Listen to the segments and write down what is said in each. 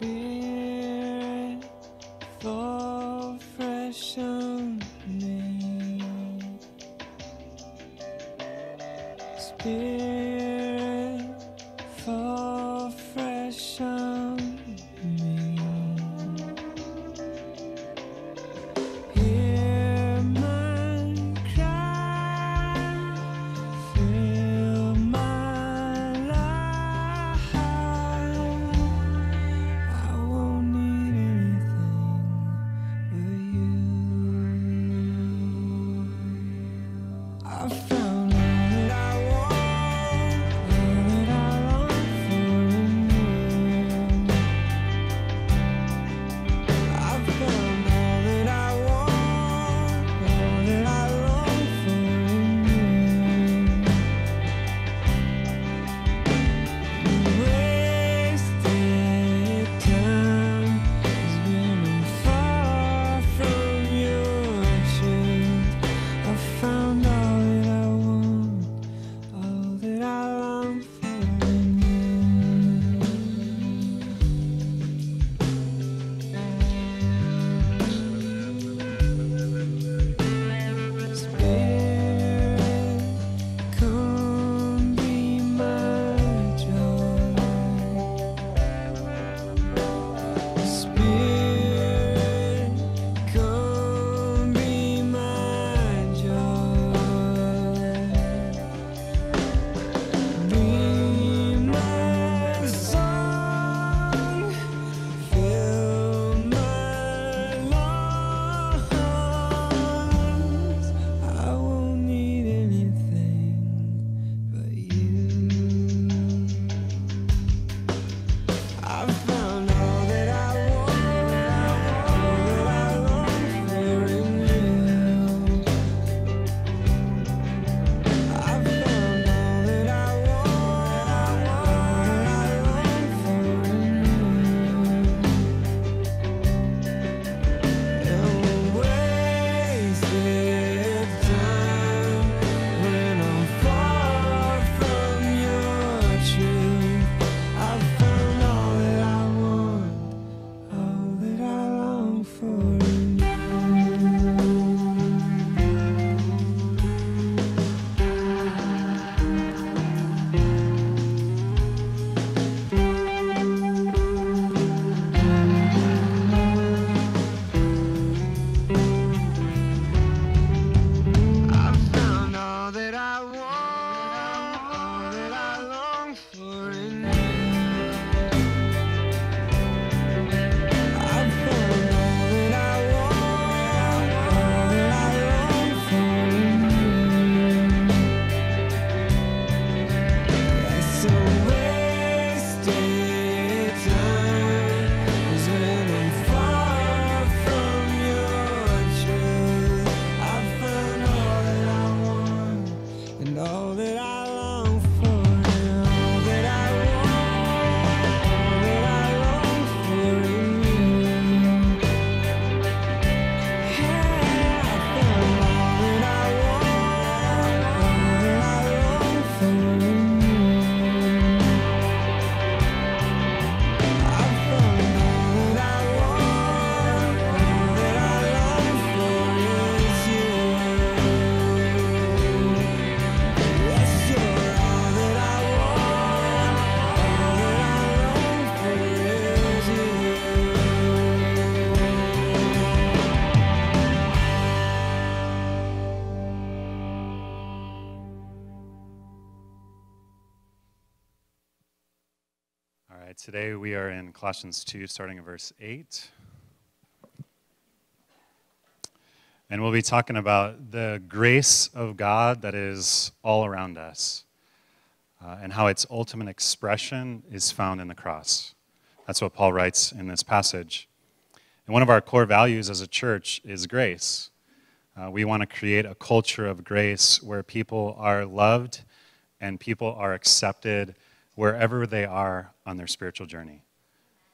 Spirit fall fresh on me. Spirit. Today we are in Colossians 2, starting at verse 8. And we'll be talking about the grace of God that is all around us uh, and how its ultimate expression is found in the cross. That's what Paul writes in this passage. And one of our core values as a church is grace. Uh, we want to create a culture of grace where people are loved and people are accepted wherever they are on their spiritual journey.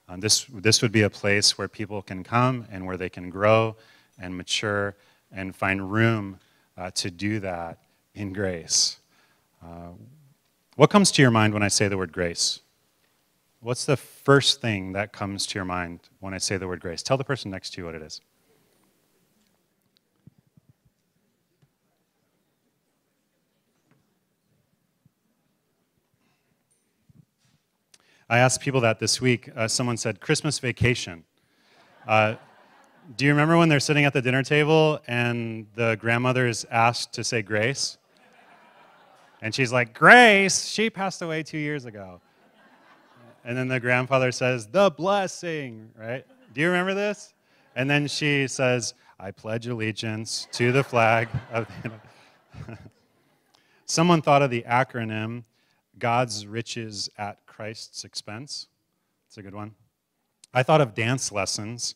Um, this, this would be a place where people can come and where they can grow and mature and find room uh, to do that in grace. Uh, what comes to your mind when I say the word grace? What's the first thing that comes to your mind when I say the word grace? Tell the person next to you what it is. I asked people that this week. Uh, someone said Christmas vacation. Uh, do you remember when they're sitting at the dinner table and the grandmother is asked to say grace? And she's like, Grace, she passed away two years ago. And then the grandfather says, The blessing, right? Do you remember this? And then she says, I pledge allegiance to the flag of. Someone thought of the acronym God's riches at Christ's expense. It's a good one. I thought of dance lessons.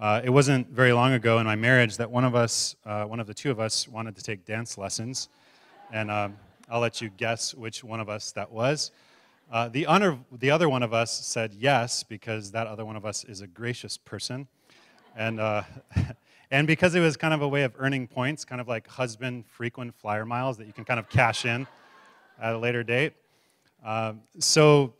Uh, it wasn't very long ago in my marriage that one of us, uh, one of the two of us, wanted to take dance lessons. And um, I'll let you guess which one of us that was. Uh, the, honor, the other one of us said yes because that other one of us is a gracious person. And, uh, and because it was kind of a way of earning points, kind of like husband frequent flyer miles that you can kind of cash in at a later date. Um, so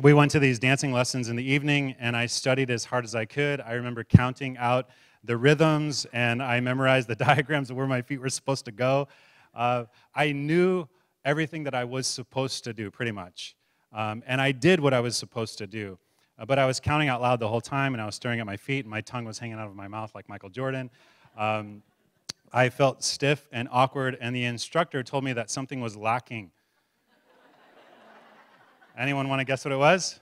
we went to these dancing lessons in the evening, and I studied as hard as I could. I remember counting out the rhythms, and I memorized the diagrams of where my feet were supposed to go. Uh, I knew everything that I was supposed to do, pretty much. Um, and I did what I was supposed to do. Uh, but I was counting out loud the whole time, and I was staring at my feet, and my tongue was hanging out of my mouth like Michael Jordan. Um, I felt stiff and awkward, and the instructor told me that something was lacking Anyone want to guess what it was?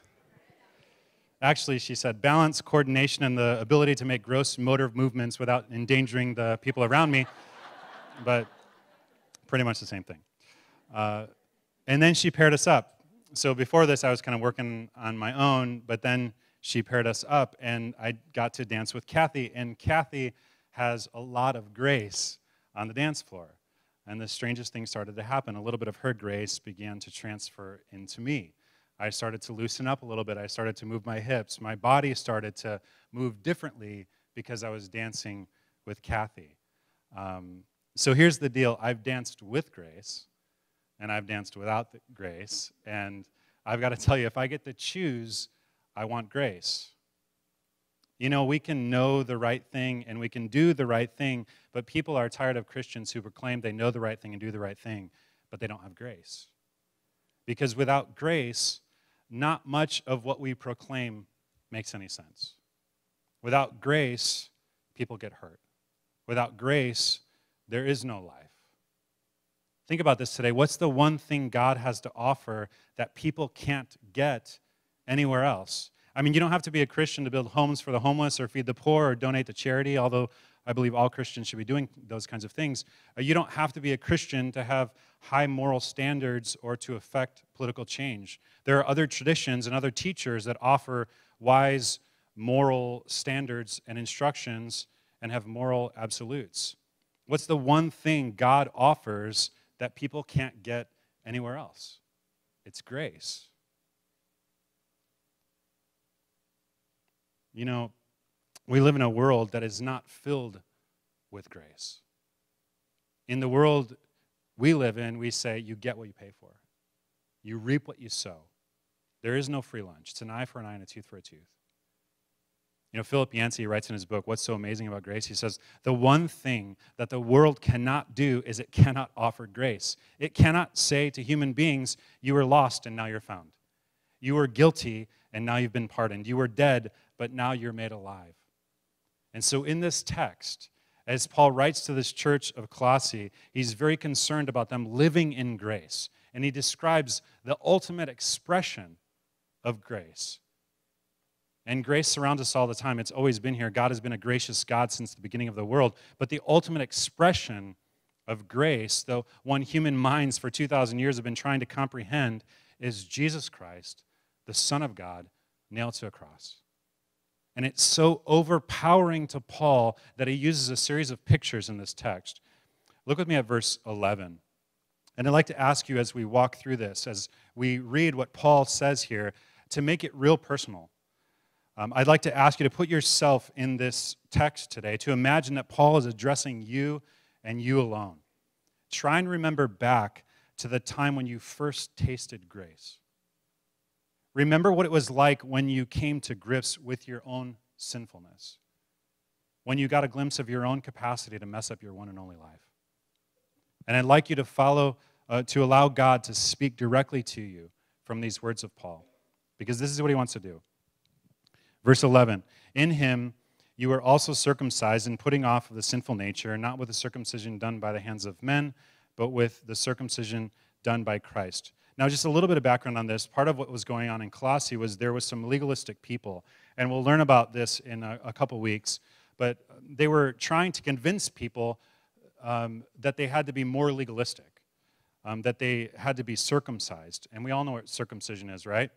Actually, she said, balance, coordination, and the ability to make gross motor movements without endangering the people around me. but pretty much the same thing. Uh, and then she paired us up. So before this, I was kind of working on my own, but then she paired us up, and I got to dance with Kathy. And Kathy has a lot of grace on the dance floor. And the strangest thing started to happen. A little bit of her grace began to transfer into me. I started to loosen up a little bit. I started to move my hips. My body started to move differently because I was dancing with Kathy. Um, so here's the deal I've danced with Grace, and I've danced without Grace. And I've got to tell you, if I get to choose, I want grace. You know, we can know the right thing and we can do the right thing, but people are tired of Christians who proclaim they know the right thing and do the right thing, but they don't have grace. Because without grace, not much of what we proclaim makes any sense. Without grace, people get hurt. Without grace, there is no life. Think about this today. What's the one thing God has to offer that people can't get anywhere else? I mean, you don't have to be a Christian to build homes for the homeless or feed the poor or donate to charity, although I believe all Christians should be doing those kinds of things. Uh, you don't have to be a Christian to have high moral standards or to affect political change. There are other traditions and other teachers that offer wise moral standards and instructions and have moral absolutes. What's the one thing God offers that people can't get anywhere else? It's grace. You know, we live in a world that is not filled with grace. In the world we live in, we say, you get what you pay for. You reap what you sow. There is no free lunch. It's an eye for an eye and a tooth for a tooth. You know, Philip Yancey writes in his book, What's So Amazing About Grace? He says, The one thing that the world cannot do is it cannot offer grace. It cannot say to human beings, You were lost and now you're found. You were guilty and now you've been pardoned. You were dead, but now you're made alive. And so in this text, as Paul writes to this church of Colossae, he's very concerned about them living in grace. And he describes the ultimate expression of grace. And grace surrounds us all the time. It's always been here. God has been a gracious God since the beginning of the world. But the ultimate expression of grace, though one human minds for 2,000 years have been trying to comprehend, is Jesus Christ, the Son of God, nailed to a cross. And it's so overpowering to Paul that he uses a series of pictures in this text. Look with me at verse 11. And I'd like to ask you as we walk through this, as we read what Paul says here, to make it real personal. Um, I'd like to ask you to put yourself in this text today, to imagine that Paul is addressing you and you alone. Try and remember back to the time when you first tasted grace. Remember what it was like when you came to grips with your own sinfulness, when you got a glimpse of your own capacity to mess up your one and only life. And I'd like you to follow, uh, to allow God to speak directly to you from these words of Paul, because this is what he wants to do. Verse 11 In him you were also circumcised in putting off of the sinful nature, not with the circumcision done by the hands of men, but with the circumcision done by Christ now, just a little bit of background on this. Part of what was going on in Colossae was there was some legalistic people, and we'll learn about this in a, a couple weeks. But they were trying to convince people um, that they had to be more legalistic, um, that they had to be circumcised. And we all know what circumcision is, right?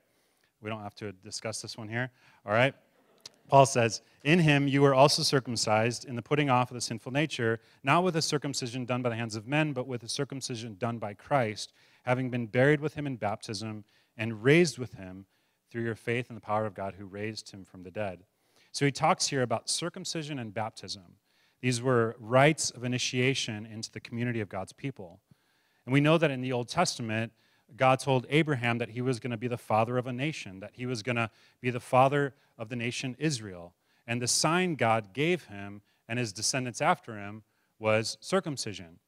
We don't have to discuss this one here, all right? Paul says, In him you were also circumcised in the putting off of the sinful nature, not with a circumcision done by the hands of men, but with a circumcision done by Christ having been buried with him in baptism and raised with him through your faith in the power of God who raised him from the dead. So he talks here about circumcision and baptism. These were rites of initiation into the community of God's people. And we know that in the Old Testament, God told Abraham that he was going to be the father of a nation, that he was going to be the father of the nation Israel. And the sign God gave him and his descendants after him was circumcision.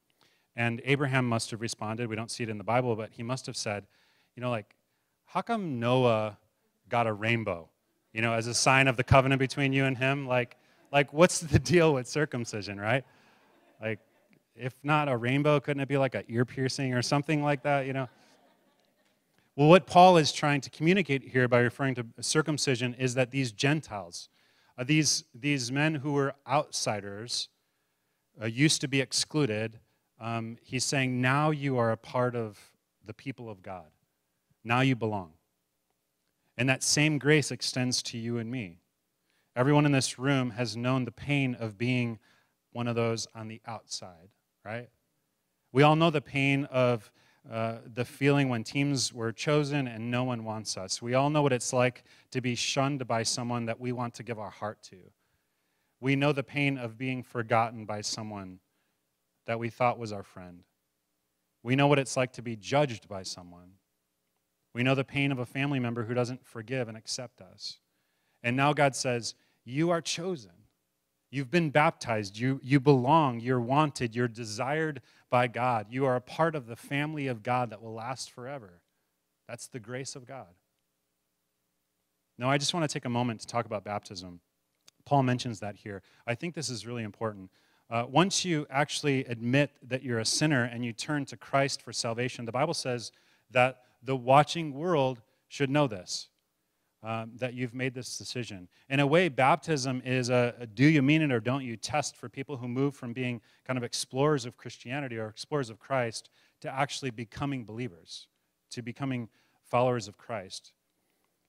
And Abraham must have responded, we don't see it in the Bible, but he must have said, you know, like, how come Noah got a rainbow, you know, as a sign of the covenant between you and him? Like, like what's the deal with circumcision, right? Like, if not a rainbow, couldn't it be like an ear piercing or something like that, you know? Well, what Paul is trying to communicate here by referring to circumcision is that these Gentiles, uh, these, these men who were outsiders, uh, used to be excluded, um, he's saying, now you are a part of the people of God. Now you belong. And that same grace extends to you and me. Everyone in this room has known the pain of being one of those on the outside, right? We all know the pain of uh, the feeling when teams were chosen and no one wants us. We all know what it's like to be shunned by someone that we want to give our heart to. We know the pain of being forgotten by someone that we thought was our friend. We know what it's like to be judged by someone. We know the pain of a family member who doesn't forgive and accept us. And now God says, You are chosen. You've been baptized. You, you belong. You're wanted. You're desired by God. You are a part of the family of God that will last forever. That's the grace of God. Now, I just want to take a moment to talk about baptism. Paul mentions that here. I think this is really important. Uh, once you actually admit that you're a sinner and you turn to Christ for salvation, the Bible says that the watching world should know this, um, that you've made this decision. In a way, baptism is a, a do you mean it or don't you test for people who move from being kind of explorers of Christianity or explorers of Christ to actually becoming believers, to becoming followers of Christ.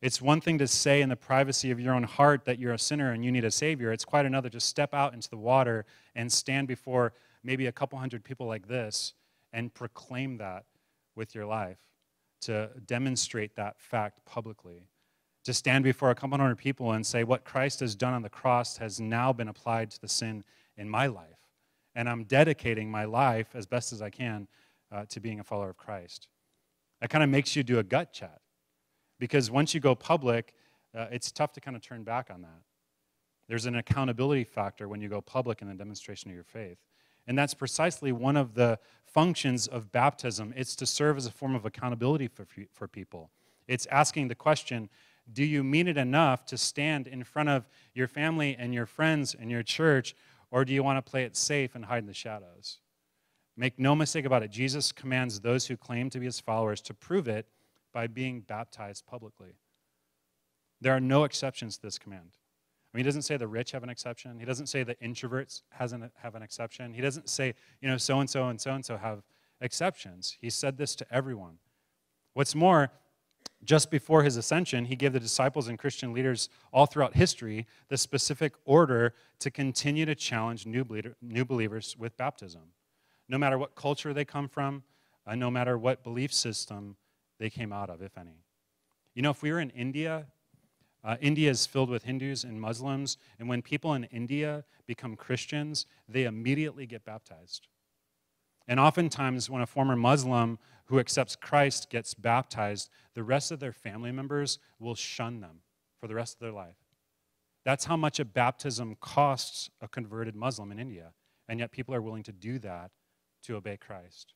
It's one thing to say in the privacy of your own heart that you're a sinner and you need a Savior. It's quite another to step out into the water and stand before maybe a couple hundred people like this and proclaim that with your life, to demonstrate that fact publicly, to stand before a couple hundred people and say, What Christ has done on the cross has now been applied to the sin in my life. And I'm dedicating my life as best as I can uh, to being a follower of Christ. That kind of makes you do a gut check because once you go public, uh, it's tough to kind of turn back on that. There's an accountability factor when you go public in the demonstration of your faith. And that's precisely one of the functions of baptism. It's to serve as a form of accountability for, for people. It's asking the question do you mean it enough to stand in front of your family and your friends and your church, or do you want to play it safe and hide in the shadows? Make no mistake about it, Jesus commands those who claim to be his followers to prove it by being baptized publicly. There are no exceptions to this command. I mean, he doesn't say the rich have an exception. He doesn't say the introverts hasn't have an exception. He doesn't say, you know, so and so and so and so have exceptions. He said this to everyone. What's more, just before his ascension, he gave the disciples and Christian leaders all throughout history the specific order to continue to challenge new, new believers with baptism. No matter what culture they come from, uh, no matter what belief system they came out of, if any. You know, if we were in India, uh, India is filled with Hindus and Muslims, and when people in India become Christians, they immediately get baptized. And oftentimes, when a former Muslim who accepts Christ gets baptized, the rest of their family members will shun them for the rest of their life. That's how much a baptism costs a converted Muslim in India. And yet, people are willing to do that to obey Christ.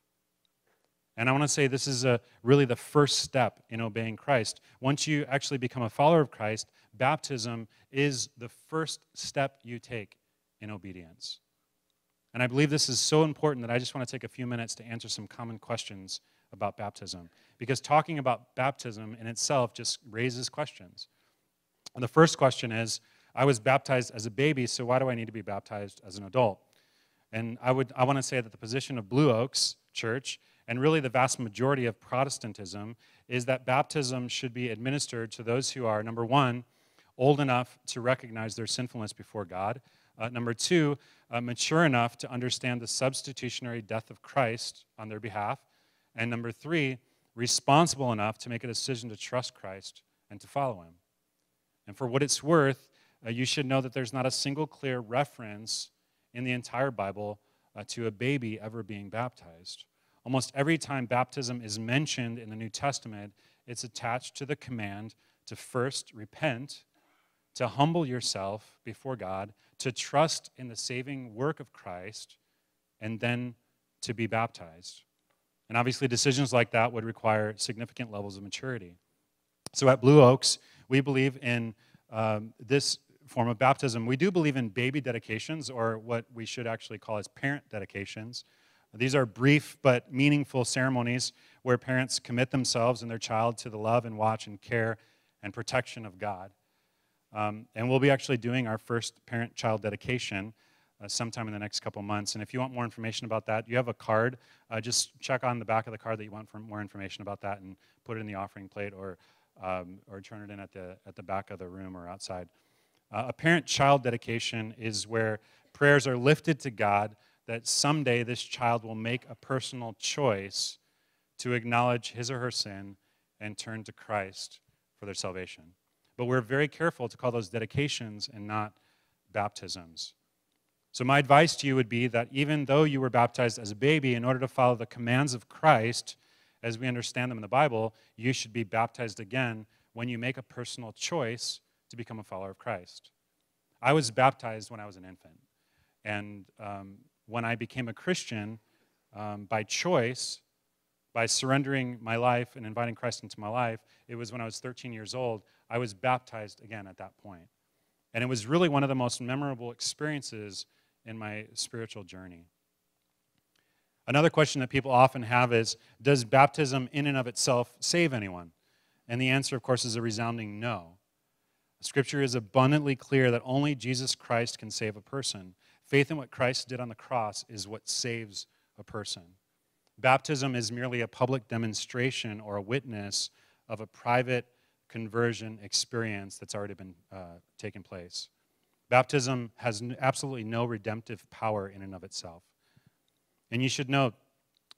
And I want to say this is a, really the first step in obeying Christ. Once you actually become a follower of Christ, baptism is the first step you take in obedience. And I believe this is so important that I just want to take a few minutes to answer some common questions about baptism. Because talking about baptism in itself just raises questions. And the first question is I was baptized as a baby, so why do I need to be baptized as an adult? And I, would, I want to say that the position of Blue Oaks Church and really the vast majority of Protestantism, is that baptism should be administered to those who are, number one, old enough to recognize their sinfulness before God, uh, number two, uh, mature enough to understand the substitutionary death of Christ on their behalf, and number three, responsible enough to make a decision to trust Christ and to follow him. And for what it's worth, uh, you should know that there's not a single clear reference in the entire Bible uh, to a baby ever being baptized. Almost every time baptism is mentioned in the New Testament, it's attached to the command to first repent, to humble yourself before God, to trust in the saving work of Christ, and then to be baptized. And obviously, decisions like that would require significant levels of maturity. So at Blue Oaks, we believe in um, this form of baptism. We do believe in baby dedications, or what we should actually call as parent dedications, these are brief but meaningful ceremonies where parents commit themselves and their child to the love and watch and care and protection of God. Um, and we'll be actually doing our first parent child dedication uh, sometime in the next couple months. And if you want more information about that, you have a card. Uh, just check on the back of the card that you want for more information about that and put it in the offering plate or, um, or turn it in at the, at the back of the room or outside. Uh, a parent child dedication is where prayers are lifted to God that someday this child will make a personal choice to acknowledge his or her sin and turn to Christ for their salvation. But we're very careful to call those dedications and not baptisms. So, my advice to you would be that even though you were baptized as a baby, in order to follow the commands of Christ as we understand them in the Bible, you should be baptized again when you make a personal choice to become a follower of Christ. I was baptized when I was an infant, and um, when I became a Christian um, by choice, by surrendering my life and inviting Christ into my life, it was when I was 13 years old. I was baptized again at that point. And it was really one of the most memorable experiences in my spiritual journey. Another question that people often have is Does baptism in and of itself save anyone? And the answer, of course, is a resounding no. Scripture is abundantly clear that only Jesus Christ can save a person. Faith in what Christ did on the cross is what saves a person. Baptism is merely a public demonstration or a witness of a private conversion experience that's already been uh, taken place. Baptism has absolutely no redemptive power in and of itself. And you should note,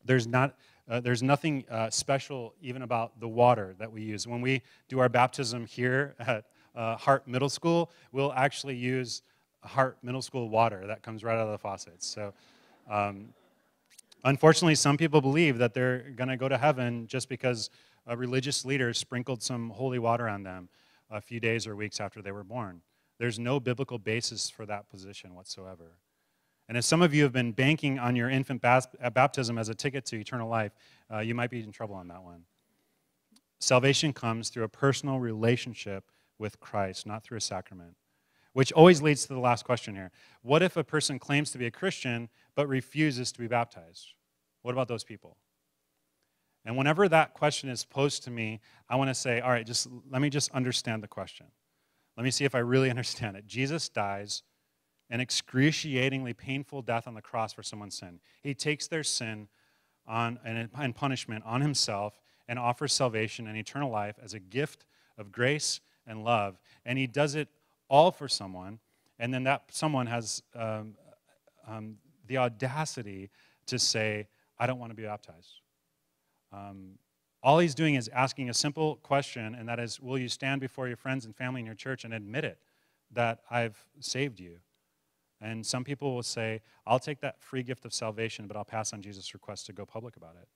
there's, not, uh, there's nothing uh, special even about the water that we use. When we do our baptism here at uh, Hart Middle School, we'll actually use Hart Middle School water that comes right out of the faucets. So, um, unfortunately, some people believe that they're going to go to heaven just because a religious leader sprinkled some holy water on them a few days or weeks after they were born. There's no biblical basis for that position whatsoever. And if some of you have been banking on your infant uh, baptism as a ticket to eternal life, uh, you might be in trouble on that one. Salvation comes through a personal relationship with Christ, not through a sacrament which always leads to the last question here. What if a person claims to be a Christian but refuses to be baptized? What about those people? And whenever that question is posed to me, I want to say, all right, just let me just understand the question. Let me see if I really understand it. Jesus dies an excruciatingly painful death on the cross for someone's sin. He takes their sin on, and, and punishment on himself and offers salvation and eternal life as a gift of grace and love. And he does it all for someone, and then that someone has um, um, the audacity to say, I don't want to be baptized. Um, all he's doing is asking a simple question, and that is, Will you stand before your friends and family in your church and admit it that I've saved you? And some people will say, I'll take that free gift of salvation, but I'll pass on Jesus' request to go public about it.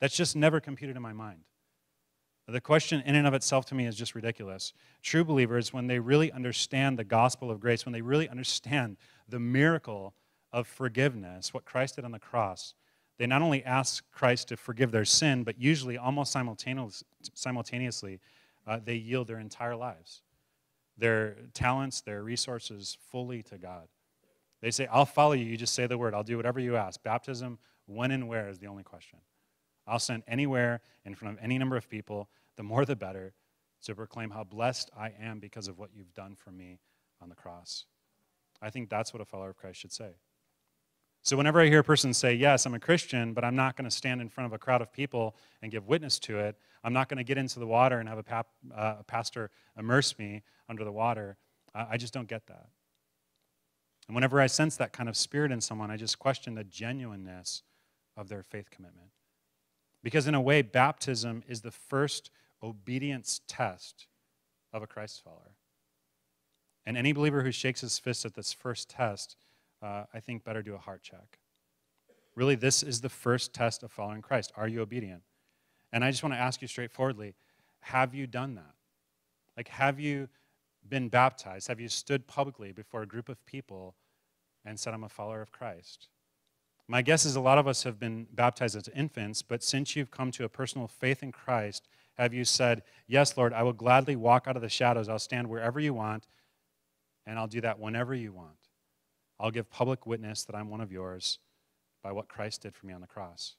That's just never computed in my mind. The question, in and of itself, to me, is just ridiculous. True believers, when they really understand the gospel of grace, when they really understand the miracle of forgiveness, what Christ did on the cross, they not only ask Christ to forgive their sin, but usually almost simultaneously, uh, they yield their entire lives, their talents, their resources fully to God. They say, I'll follow you. You just say the word. I'll do whatever you ask. Baptism, when and where is the only question. I'll stand anywhere in front of any number of people, the more the better, to proclaim how blessed I am because of what you've done for me on the cross. I think that's what a follower of Christ should say. So, whenever I hear a person say, Yes, I'm a Christian, but I'm not going to stand in front of a crowd of people and give witness to it, I'm not going to get into the water and have a, pap, uh, a pastor immerse me under the water, I just don't get that. And whenever I sense that kind of spirit in someone, I just question the genuineness of their faith commitment. Because, in a way, baptism is the first obedience test of a Christ follower. And any believer who shakes his fist at this first test, uh, I think better do a heart check. Really, this is the first test of following Christ. Are you obedient? And I just want to ask you straightforwardly have you done that? Like, have you been baptized? Have you stood publicly before a group of people and said, I'm a follower of Christ? My guess is a lot of us have been baptized as infants, but since you've come to a personal faith in Christ, have you said, Yes, Lord, I will gladly walk out of the shadows. I'll stand wherever you want, and I'll do that whenever you want. I'll give public witness that I'm one of yours by what Christ did for me on the cross.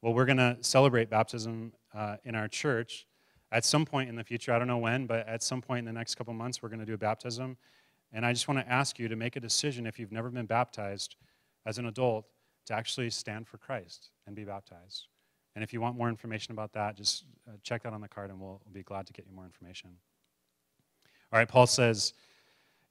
Well, we're going to celebrate baptism uh, in our church at some point in the future. I don't know when, but at some point in the next couple months, we're going to do a baptism. And I just want to ask you to make a decision if you've never been baptized as an adult to actually stand for Christ and be baptized. And if you want more information about that, just uh, check that on the card and we'll, we'll be glad to get you more information. All right, Paul says,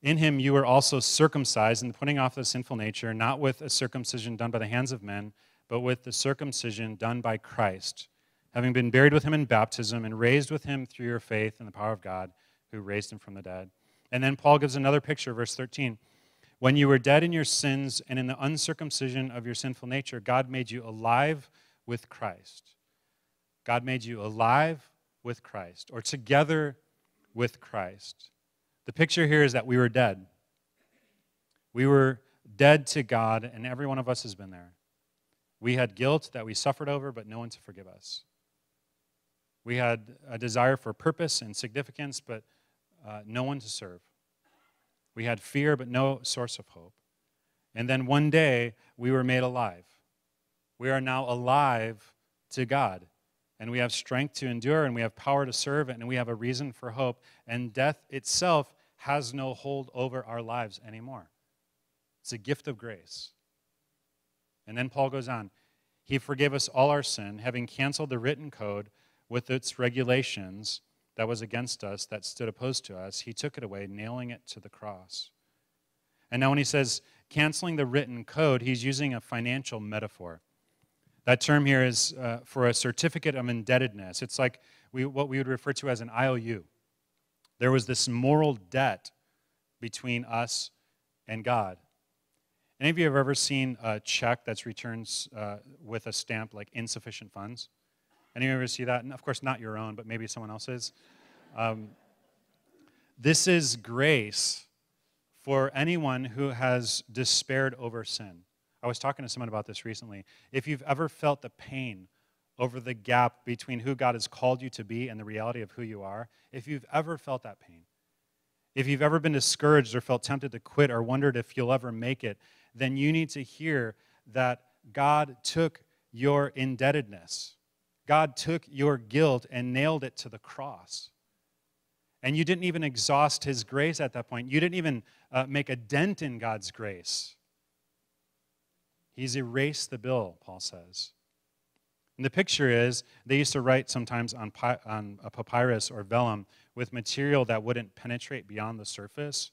In him you were also circumcised in putting off the sinful nature, not with a circumcision done by the hands of men, but with the circumcision done by Christ, having been buried with him in baptism and raised with him through your faith in the power of God who raised him from the dead. And then Paul gives another picture, verse 13. When you were dead in your sins and in the uncircumcision of your sinful nature, God made you alive with Christ. God made you alive with Christ or together with Christ. The picture here is that we were dead. We were dead to God, and every one of us has been there. We had guilt that we suffered over, but no one to forgive us. We had a desire for purpose and significance, but uh, no one to serve. We had fear, but no source of hope. And then one day, we were made alive. We are now alive to God. And we have strength to endure, and we have power to serve, and we have a reason for hope. And death itself has no hold over our lives anymore. It's a gift of grace. And then Paul goes on He forgave us all our sin, having canceled the written code with its regulations that was against us, that stood opposed to us, he took it away, nailing it to the cross. And now, when he says canceling the written code, he's using a financial metaphor. That term here is uh, for a certificate of indebtedness. It's like we, what we would refer to as an IOU. There was this moral debt between us and God. Any of you have ever seen a check that's returned uh, with a stamp like insufficient funds? Anyone ever see that? And of course, not your own, but maybe someone else's. Um, this is grace for anyone who has despaired over sin. I was talking to someone about this recently. If you've ever felt the pain over the gap between who God has called you to be and the reality of who you are, if you've ever felt that pain, if you've ever been discouraged or felt tempted to quit or wondered if you'll ever make it, then you need to hear that God took your indebtedness God took your guilt and nailed it to the cross. And you didn't even exhaust His grace at that point. You didn't even uh, make a dent in God's grace. He's erased the bill, Paul says. And the picture is they used to write sometimes on, pi- on a papyrus or vellum with material that wouldn't penetrate beyond the surface,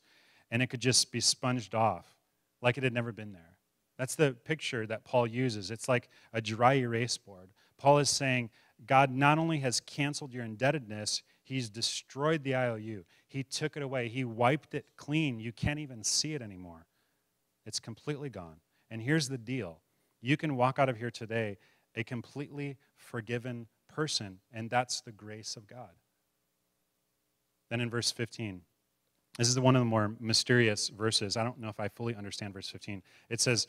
and it could just be sponged off like it had never been there. That's the picture that Paul uses. It's like a dry erase board. Paul is saying, God not only has canceled your indebtedness, He's destroyed the IOU. He took it away. He wiped it clean. You can't even see it anymore. It's completely gone. And here's the deal you can walk out of here today a completely forgiven person, and that's the grace of God. Then in verse 15, this is one of the more mysterious verses. I don't know if I fully understand verse 15. It says,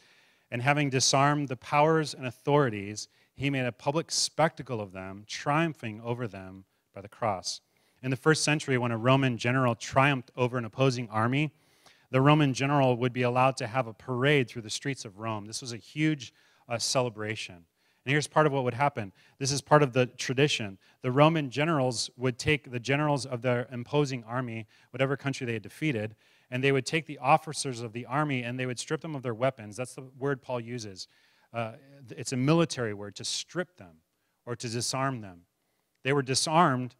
And having disarmed the powers and authorities, he made a public spectacle of them, triumphing over them by the cross. In the first century, when a Roman general triumphed over an opposing army, the Roman general would be allowed to have a parade through the streets of Rome. This was a huge uh, celebration. And here's part of what would happen this is part of the tradition. The Roman generals would take the generals of their imposing army, whatever country they had defeated, and they would take the officers of the army and they would strip them of their weapons. That's the word Paul uses uh, it's a military word, to strip them or to disarm them. They were disarmed,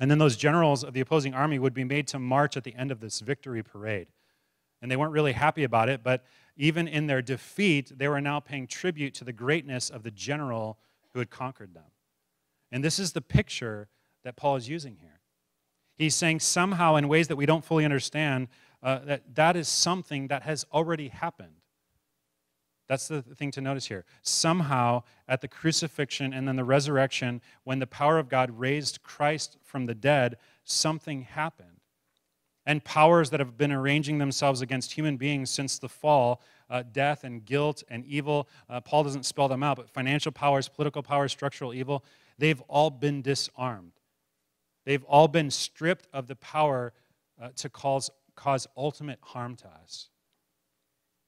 and then those generals of the opposing army would be made to march at the end of this victory parade. And they weren't really happy about it, but even in their defeat, they were now paying tribute to the greatness of the general who had conquered them. And this is the picture that Paul is using here. He's saying somehow, in ways that we don't fully understand, uh, that that is something that has already happened. That's the thing to notice here. Somehow, at the crucifixion and then the resurrection, when the power of God raised Christ from the dead, something happened. And powers that have been arranging themselves against human beings since the fall uh, death and guilt and evil uh, Paul doesn't spell them out, but financial powers, political powers, structural evil they've all been disarmed. They've all been stripped of the power uh, to cause, cause ultimate harm to us.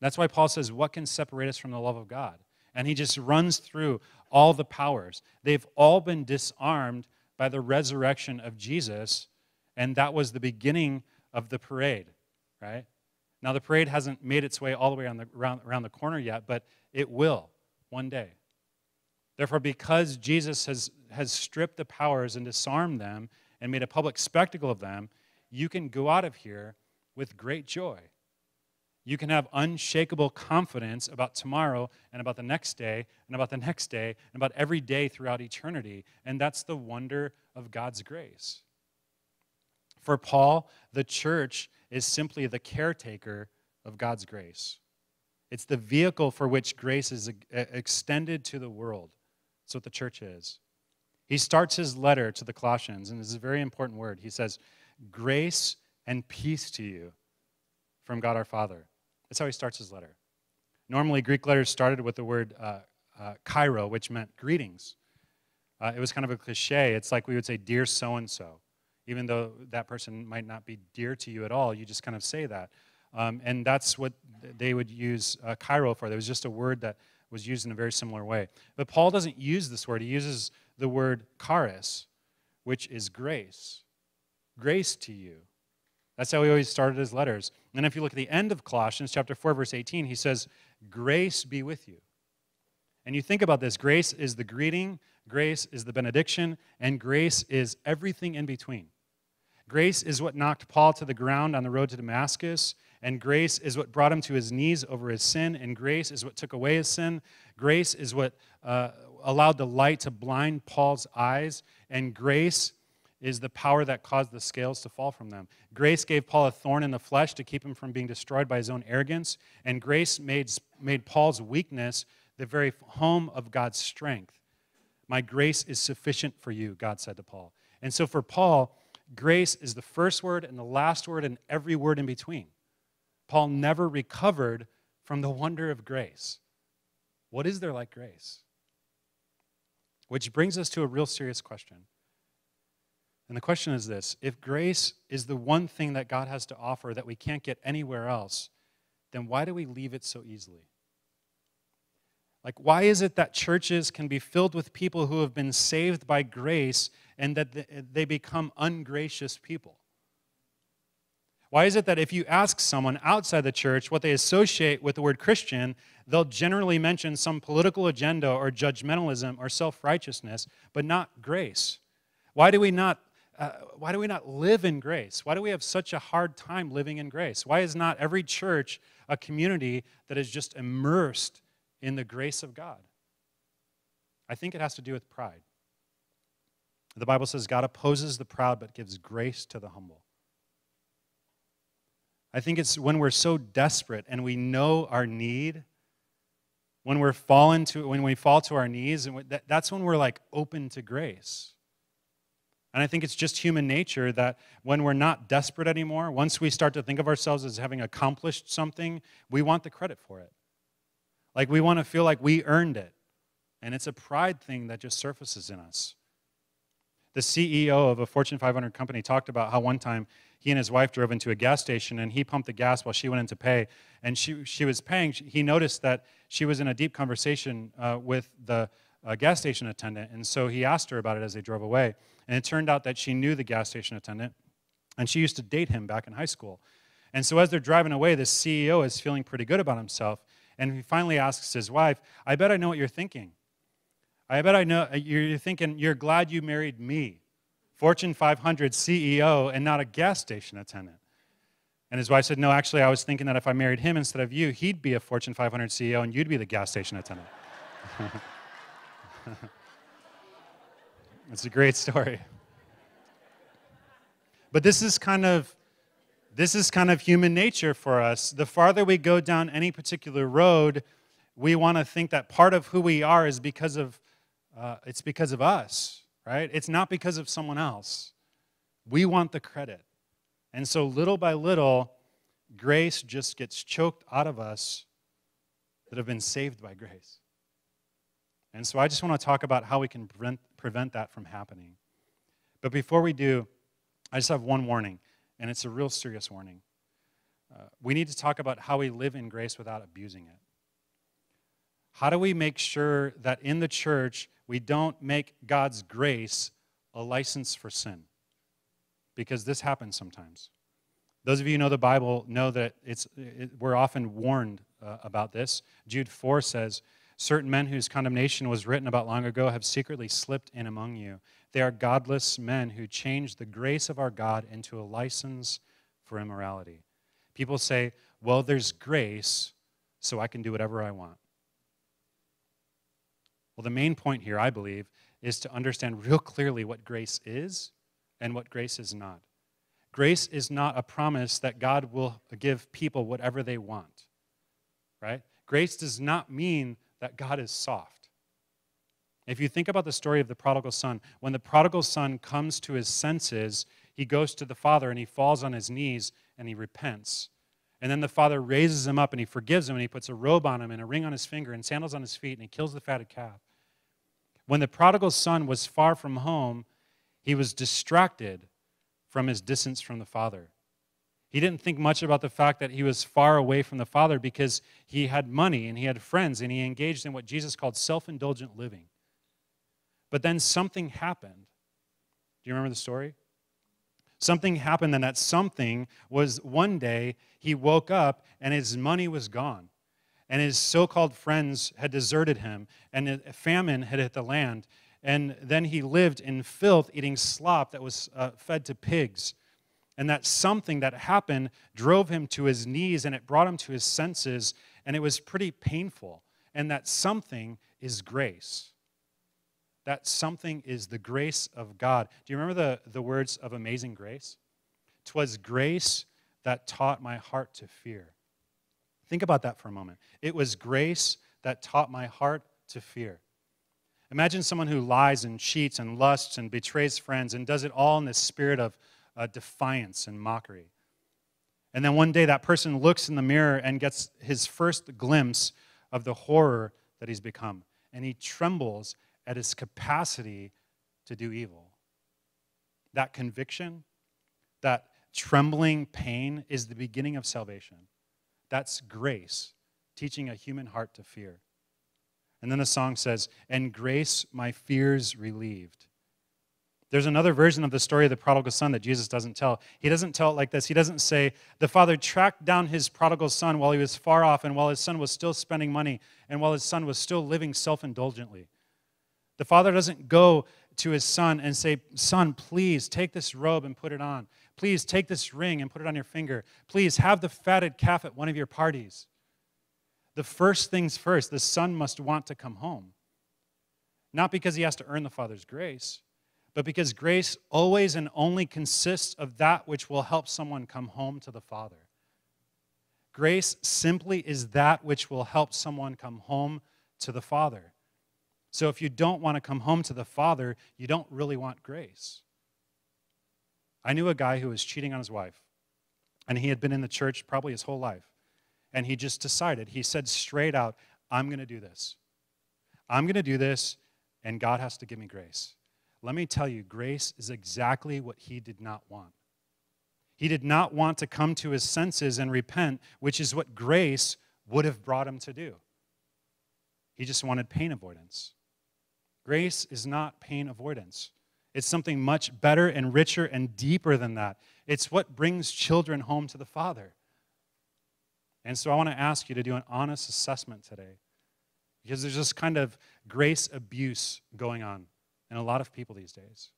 That's why Paul says, What can separate us from the love of God? And he just runs through all the powers. They've all been disarmed by the resurrection of Jesus, and that was the beginning of the parade, right? Now, the parade hasn't made its way all the way the, around, around the corner yet, but it will one day. Therefore, because Jesus has, has stripped the powers and disarmed them and made a public spectacle of them, you can go out of here with great joy you can have unshakable confidence about tomorrow and about the next day and about the next day and about every day throughout eternity. And that's the wonder of God's grace. For Paul, the church is simply the caretaker of God's grace. It's the vehicle for which grace is extended to the world. That's what the church is. He starts his letter to the Colossians, and this is a very important word. He says, Grace and peace to you from God our Father that's how he starts his letter. Normally, Greek letters started with the word uh, uh kairo, which meant greetings. Uh, it was kind of a cliche. It's like we would say, Dear so and so. Even though that person might not be dear to you at all, you just kind of say that. Um, and that's what they would use uh, kairo for. There was just a word that was used in a very similar way. But Paul doesn't use this word, he uses the word charis, which is grace. Grace to you. That's how he always started his letters. And if you look at the end of Colossians chapter 4 verse 18, he says, "Grace be with you." And you think about this, grace is the greeting, grace is the benediction, and grace is everything in between. Grace is what knocked Paul to the ground on the road to Damascus, and grace is what brought him to his knees over his sin, and grace is what took away his sin. Grace is what uh, allowed the light to blind Paul's eyes, and grace is the power that caused the scales to fall from them. Grace gave Paul a thorn in the flesh to keep him from being destroyed by his own arrogance, and grace made, made Paul's weakness the very home of God's strength. My grace is sufficient for you, God said to Paul. And so for Paul, grace is the first word and the last word and every word in between. Paul never recovered from the wonder of grace. What is there like grace? Which brings us to a real serious question and the question is this if grace is the one thing that God has to offer that we can't get anywhere else, then why do we leave it so easily? Like, why is it that churches can be filled with people who have been saved by grace and that they become ungracious people? Why is it that if you ask someone outside the church what they associate with the word Christian, they'll generally mention some political agenda or judgmentalism or self righteousness, but not grace? Why do we not uh, why do we not live in grace? Why do we have such a hard time living in grace? Why is not every church a community that is just immersed in the grace of God? I think it has to do with pride. The Bible says God opposes the proud but gives grace to the humble. I think it's when we're so desperate and we know our need, when we're fallen to when we fall to our knees, and that, that's when we're like open to grace. And I think it's just human nature that when we're not desperate anymore, once we start to think of ourselves as having accomplished something, we want the credit for it. Like we want to feel like we earned it. And it's a pride thing that just surfaces in us. The CEO of a Fortune 500 company talked about how one time he and his wife drove into a gas station and he pumped the gas while she went in to pay. And she, she was paying. He noticed that she was in a deep conversation uh, with the uh, gas station attendant. And so he asked her about it as they drove away. And it turned out that she knew the gas station attendant, and she used to date him back in high school. And so as they're driving away, the CEO is feeling pretty good about himself, and he finally asks his wife, I bet I know what you're thinking. I bet I know uh, you're thinking, you're glad you married me, Fortune 500 CEO, and not a gas station attendant. And his wife said, No, actually, I was thinking that if I married him instead of you, he'd be a Fortune 500 CEO and you'd be the gas station attendant. It's a great story. But this is kind of this is kind of human nature for us. The farther we go down any particular road, we want to think that part of who we are is because of uh, it's because of us, right? It's not because of someone else. We want the credit. And so little by little, grace just gets choked out of us that have been saved by grace. And so I just want to talk about how we can prevent, prevent that from happening. But before we do, I just have one warning, and it's a real serious warning. Uh, we need to talk about how we live in grace without abusing it. How do we make sure that in the church we don't make God's grace a license for sin? Because this happens sometimes. Those of you who know the Bible know that it's, it, we're often warned uh, about this. Jude 4 says, Certain men whose condemnation was written about long ago have secretly slipped in among you. They are godless men who change the grace of our God into a license for immorality. People say, well, there's grace, so I can do whatever I want. Well, the main point here, I believe, is to understand real clearly what grace is and what grace is not. Grace is not a promise that God will give people whatever they want, right? Grace does not mean that God is soft. If you think about the story of the prodigal son, when the prodigal son comes to his senses, he goes to the father and he falls on his knees and he repents. And then the father raises him up and he forgives him and he puts a robe on him and a ring on his finger and sandals on his feet and he kills the fatted calf. When the prodigal son was far from home, he was distracted from his distance from the father. He didn't think much about the fact that he was far away from the Father because he had money and he had friends and he engaged in what Jesus called self indulgent living. But then something happened. Do you remember the story? Something happened, and that something was one day he woke up and his money was gone and his so called friends had deserted him, and famine had hit the land. And then he lived in filth, eating slop that was uh, fed to pigs. And that something that happened drove him to his knees and it brought him to his senses, and it was pretty painful. And that something is grace. That something is the grace of God. Do you remember the, the words of Amazing Grace? Twas grace that taught my heart to fear. Think about that for a moment. It was grace that taught my heart to fear. Imagine someone who lies and cheats and lusts and betrays friends and does it all in the spirit of uh, defiance and mockery. And then one day that person looks in the mirror and gets his first glimpse of the horror that he's become. And he trembles at his capacity to do evil. That conviction, that trembling pain is the beginning of salvation. That's grace, teaching a human heart to fear. And then the song says, And grace my fears relieved. There's another version of the story of the prodigal son that Jesus doesn't tell. He doesn't tell it like this. He doesn't say, The father tracked down his prodigal son while he was far off, and while his son was still spending money, and while his son was still living self indulgently. The father doesn't go to his son and say, Son, please take this robe and put it on. Please take this ring and put it on your finger. Please have the fatted calf at one of your parties. The first things first, the son must want to come home. Not because he has to earn the father's grace, but because grace always and only consists of that which will help someone come home to the Father. Grace simply is that which will help someone come home to the Father. So if you don't want to come home to the Father, you don't really want grace. I knew a guy who was cheating on his wife, and he had been in the church probably his whole life. And he just decided, he said straight out, I'm going to do this. I'm going to do this, and God has to give me grace. Let me tell you, grace is exactly what he did not want. He did not want to come to his senses and repent, which is what grace would have brought him to do. He just wanted pain avoidance. Grace is not pain avoidance. It's something much better and richer and deeper than that. It's what brings children home to the Father. And so I want to ask you to do an honest assessment today because there's this kind of grace abuse going on and a lot of people these days.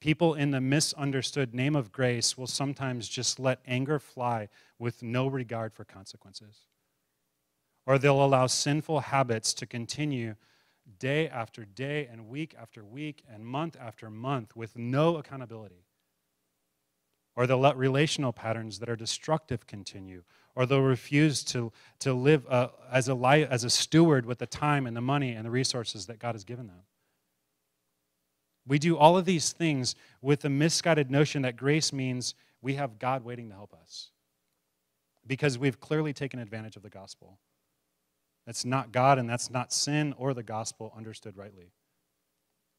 People in the misunderstood name of grace will sometimes just let anger fly with no regard for consequences. Or they'll allow sinful habits to continue day after day and week after week and month after month with no accountability. Or they'll let relational patterns that are destructive continue. Or they'll refuse to, to live uh, as, a li- as a steward with the time and the money and the resources that God has given them. We do all of these things with the misguided notion that grace means we have God waiting to help us because we've clearly taken advantage of the gospel. That's not God and that's not sin or the gospel understood rightly.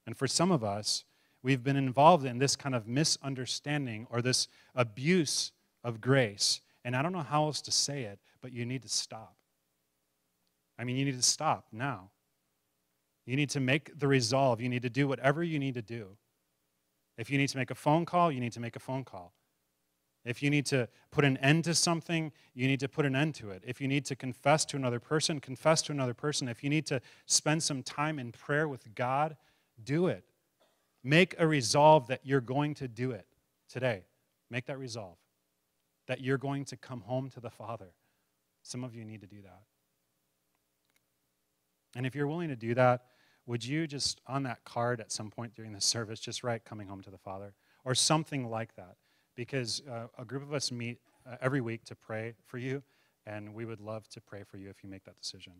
And for some of us, we've been involved in this kind of misunderstanding or this abuse of grace. And I don't know how else to say it, but you need to stop. I mean, you need to stop now. You need to make the resolve. You need to do whatever you need to do. If you need to make a phone call, you need to make a phone call. If you need to put an end to something, you need to put an end to it. If you need to confess to another person, confess to another person. If you need to spend some time in prayer with God, do it. Make a resolve that you're going to do it today. Make that resolve that you're going to come home to the Father. Some of you need to do that. And if you're willing to do that, would you just on that card at some point during the service just write coming home to the father or something like that because uh, a group of us meet uh, every week to pray for you and we would love to pray for you if you make that decision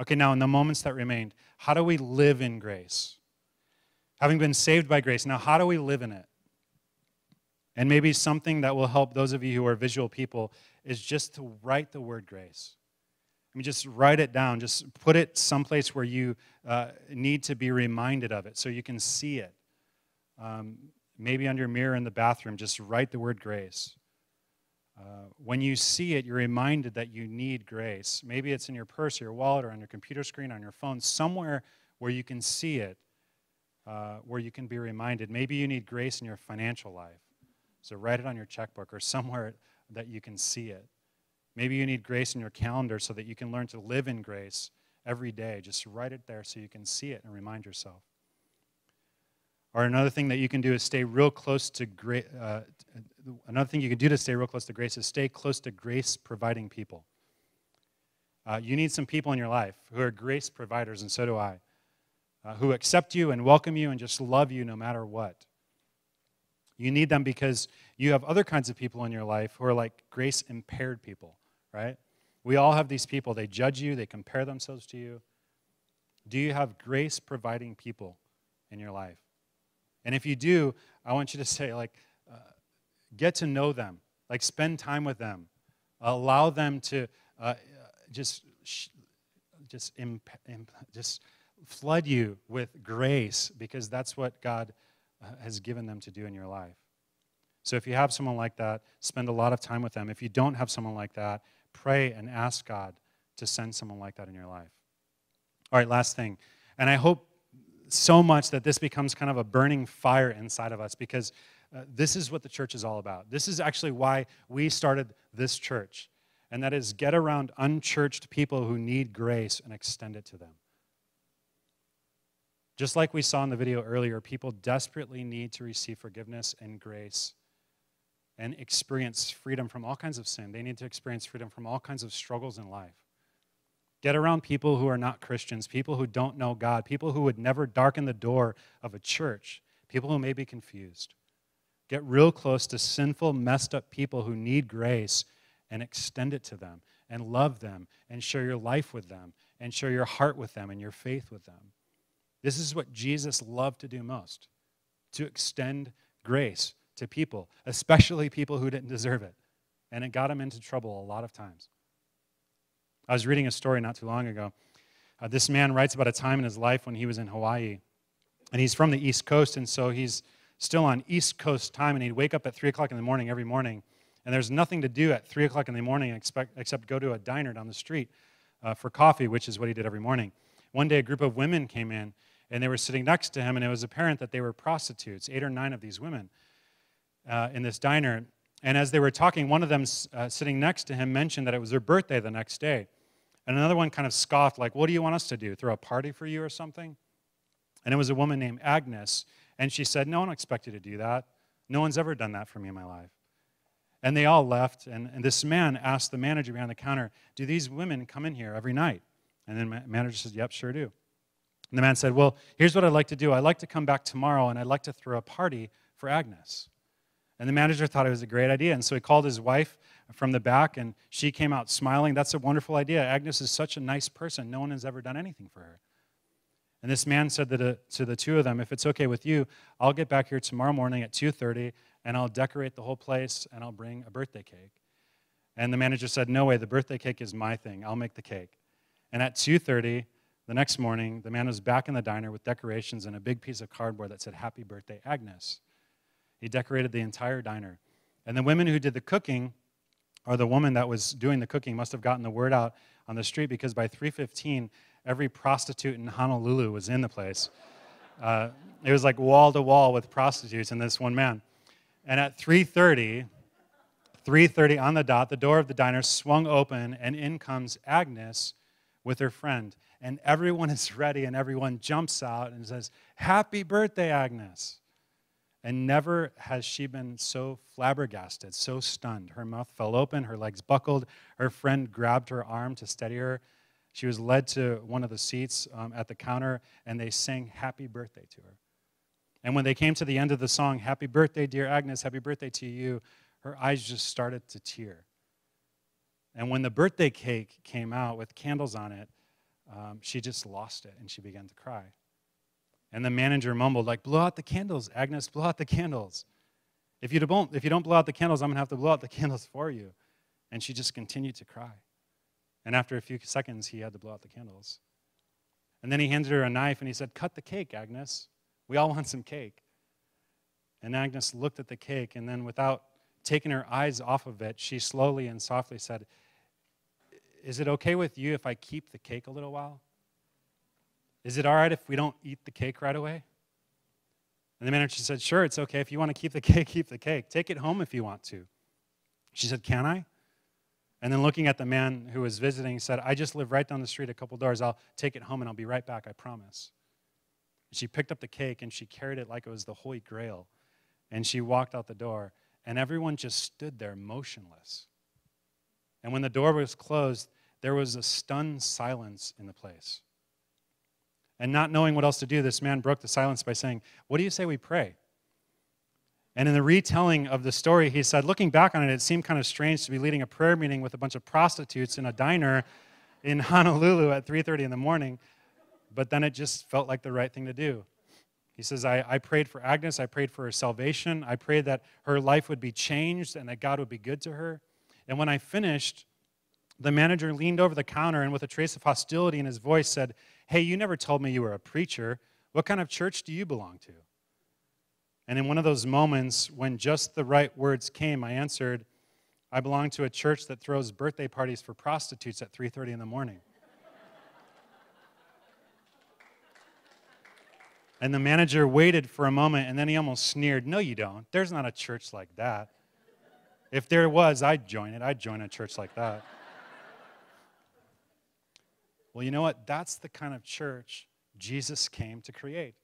okay now in the moments that remained how do we live in grace having been saved by grace now how do we live in it and maybe something that will help those of you who are visual people is just to write the word grace I mean, just write it down. Just put it someplace where you uh, need to be reminded of it so you can see it. Um, maybe on your mirror in the bathroom, just write the word grace. Uh, when you see it, you're reminded that you need grace. Maybe it's in your purse or your wallet or on your computer screen, on your phone, somewhere where you can see it, uh, where you can be reminded. Maybe you need grace in your financial life. So write it on your checkbook or somewhere that you can see it. Maybe you need grace in your calendar so that you can learn to live in grace every day. Just write it there so you can see it and remind yourself. Or another thing that you can do is stay real close to grace. Uh, another thing you can do to stay real close to grace is stay close to grace providing people. Uh, you need some people in your life who are grace providers, and so do I, uh, who accept you and welcome you and just love you no matter what. You need them because you have other kinds of people in your life who are like grace impaired people right? We all have these people. They judge you, they compare themselves to you. Do you have grace providing people in your life? And if you do, I want you to say, like, uh, get to know them, like, spend time with them, allow them to uh, uh just, just, imp- imp- just flood you with grace because that's what God uh, has given them to do in your life. So if you have someone like that, spend a lot of time with them. If you don't have someone like that, Pray and ask God to send someone like that in your life. All right, last thing. And I hope so much that this becomes kind of a burning fire inside of us because uh, this is what the church is all about. This is actually why we started this church, and that is get around unchurched people who need grace and extend it to them. Just like we saw in the video earlier, people desperately need to receive forgiveness and grace and experience freedom from all kinds of sin. They need to experience freedom from all kinds of struggles in life. Get around people who are not Christians, people who don't know God, people who would never darken the door of a church, people who may be confused. Get real close to sinful, messed up people who need grace and extend it to them and love them and share your life with them and share your heart with them and your faith with them. This is what Jesus loved to do most to extend grace to people, especially people who didn't deserve it. And it got him into trouble a lot of times. I was reading a story not too long ago. Uh, this man writes about a time in his life when he was in Hawaii. And he's from the East Coast, and so he's still on East Coast time, and he'd wake up at 3 o'clock in the morning every morning. And there's nothing to do at 3 o'clock in the morning expect, except go to a diner down the street uh, for coffee, which is what he did every morning. One day, a group of women came in, and they were sitting next to him, and it was apparent that they were prostitutes, eight or nine of these women uh, in this diner. And as they were talking, one of them uh, sitting next to him mentioned that it was their birthday the next day. And another one kind of scoffed, like, What do you want us to do? Throw a party for you or something? And it was a woman named Agnes. And she said, No one expected to do that. No one's ever done that for me in my life. And they all left. And, and this man asked the manager behind the counter, Do these women come in here every night? And then the manager says, Yep, sure do. And the man said, Well, here's what I'd like to do. I'd like to come back tomorrow and I'd like to throw a party for Agnes. And the manager thought it was a great idea. And so he called his wife from the back, and she came out smiling. That's a wonderful idea. Agnes is such a nice person. No one has ever done anything for her. And this man said uh, to the two of them, if it's okay with you, I'll get back here tomorrow morning at 2.30, and I'll decorate the whole place, and I'll bring a birthday cake. And the manager said, no way, the birthday cake is my thing. I'll make the cake. And at 2.30 the next morning, the man was back in the diner with decorations and a big piece of cardboard that said, happy birthday, Agnes. He decorated the entire diner. And the women who did the cooking, or the woman that was doing the cooking, must have gotten the word out on the street because by 315, every prostitute in Honolulu was in the place. Uh, it was like wall to wall with prostitutes and this one man. And at 3:30, 3:30 on the dot, the door of the diner swung open, and in comes Agnes with her friend. And everyone is ready, and everyone jumps out and says, "Happy birthday, Agnes!" And never has she been so flabbergasted, so stunned. Her mouth fell open, her legs buckled. Her friend grabbed her arm to steady her. She was led to one of the seats um, at the counter, and they sang happy birthday to her. And when they came to the end of the song, Happy Birthday, Dear Agnes, Happy Birthday to You, her eyes just started to tear. And when the birthday cake came out with candles on it, um, she just lost it and she began to cry. And the manager mumbled, like, blow out the candles, Agnes, blow out the candles. If you don't, if you don't blow out the candles, I'm going to have to blow out the candles for you. And she just continued to cry. And after a few seconds, he had to blow out the candles. And then he handed her a knife and he said, Cut the cake, Agnes. We all want some cake. And Agnes looked at the cake and then, without taking her eyes off of it, she slowly and softly said, Is it okay with you if I keep the cake a little while? Is it all right if we don't eat the cake right away? And the manager said, Sure, it's okay. If you want to keep the cake, keep the cake. Take it home if you want to. She said, Can I? And then looking at the man who was visiting, said, I just live right down the street a couple doors. I'll take it home and I'll be right back, I promise. And she picked up the cake and she carried it like it was the Holy Grail. And she walked out the door, and everyone just stood there motionless. And when the door was closed, there was a stunned silence in the place. And not knowing what else to do, this man broke the silence by saying, What do you say we pray? And in the retelling of the story, he said, Looking back on it, it seemed kind of strange to be leading a prayer meeting with a bunch of prostitutes in a diner in Honolulu at 3:30 in the morning, but then it just felt like the right thing to do. He says, I, I prayed for Agnes, I prayed for her salvation, I prayed that her life would be changed and that God would be good to her. And when I finished, the manager leaned over the counter and with a trace of hostility in his voice said, Hey, you never told me you were a preacher. What kind of church do you belong to? And in one of those moments when just the right words came, I answered, I belong to a church that throws birthday parties for prostitutes at 3:30 in the morning. and the manager waited for a moment and then he almost sneered, "No you don't. There's not a church like that. If there was, I'd join it. I'd join a church like that." Well, you know what? That's the kind of church Jesus came to create.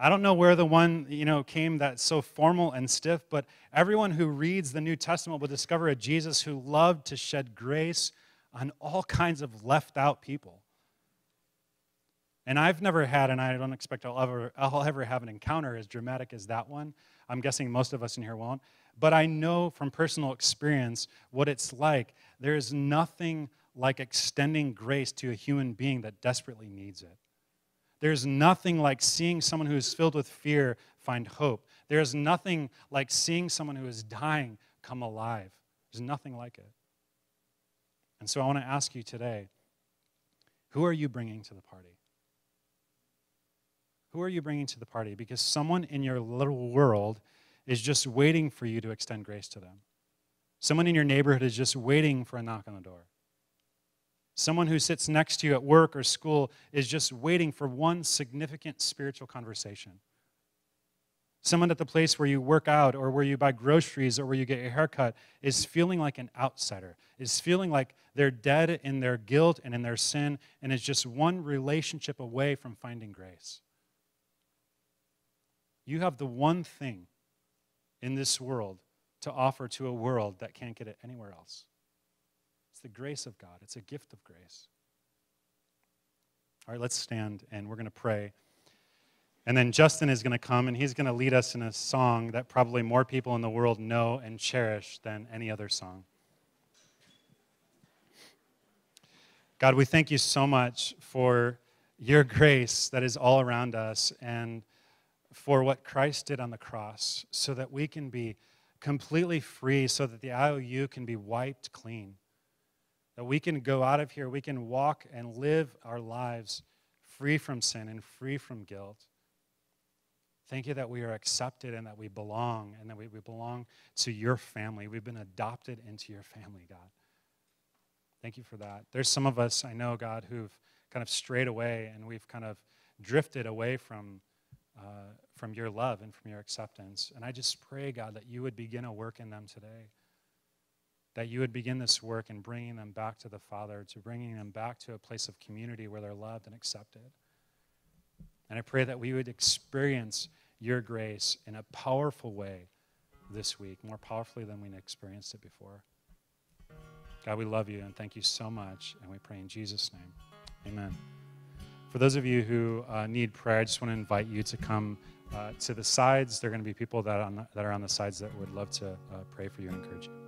I don't know where the one, you know, came that's so formal and stiff, but everyone who reads the New Testament will discover a Jesus who loved to shed grace on all kinds of left out people. And I've never had, and I don't expect I'll ever, I'll ever have an encounter as dramatic as that one. I'm guessing most of us in here won't. But I know from personal experience what it's like. There is nothing like extending grace to a human being that desperately needs it. There's nothing like seeing someone who is filled with fear find hope. There is nothing like seeing someone who is dying come alive. There's nothing like it. And so I want to ask you today who are you bringing to the party? Who are you bringing to the party? Because someone in your little world is just waiting for you to extend grace to them. Someone in your neighborhood is just waiting for a knock on the door. Someone who sits next to you at work or school is just waiting for one significant spiritual conversation. Someone at the place where you work out or where you buy groceries or where you get your haircut is feeling like an outsider, is feeling like they're dead in their guilt and in their sin, and is just one relationship away from finding grace. You have the one thing in this world to offer to a world that can't get it anywhere else the grace of God, it's a gift of grace. All right, let's stand and we're going to pray. And then Justin is going to come and he's going to lead us in a song that probably more people in the world know and cherish than any other song. God, we thank you so much for your grace that is all around us and for what Christ did on the cross so that we can be completely free, so that the IOU can be wiped clean. That we can go out of here, we can walk and live our lives free from sin and free from guilt. Thank you that we are accepted and that we belong and that we, we belong to your family. We've been adopted into your family, God. Thank you for that. There's some of us, I know, God, who've kind of strayed away and we've kind of drifted away from, uh, from your love and from your acceptance. And I just pray, God, that you would begin a work in them today that you would begin this work in bringing them back to the Father, to bringing them back to a place of community where they're loved and accepted. And I pray that we would experience your grace in a powerful way this week, more powerfully than we experienced it before. God, we love you and thank you so much, and we pray in Jesus' name. Amen. For those of you who uh, need prayer, I just want to invite you to come uh, to the sides. There are going to be people that, on the, that are on the sides that would love to uh, pray for you and encourage you.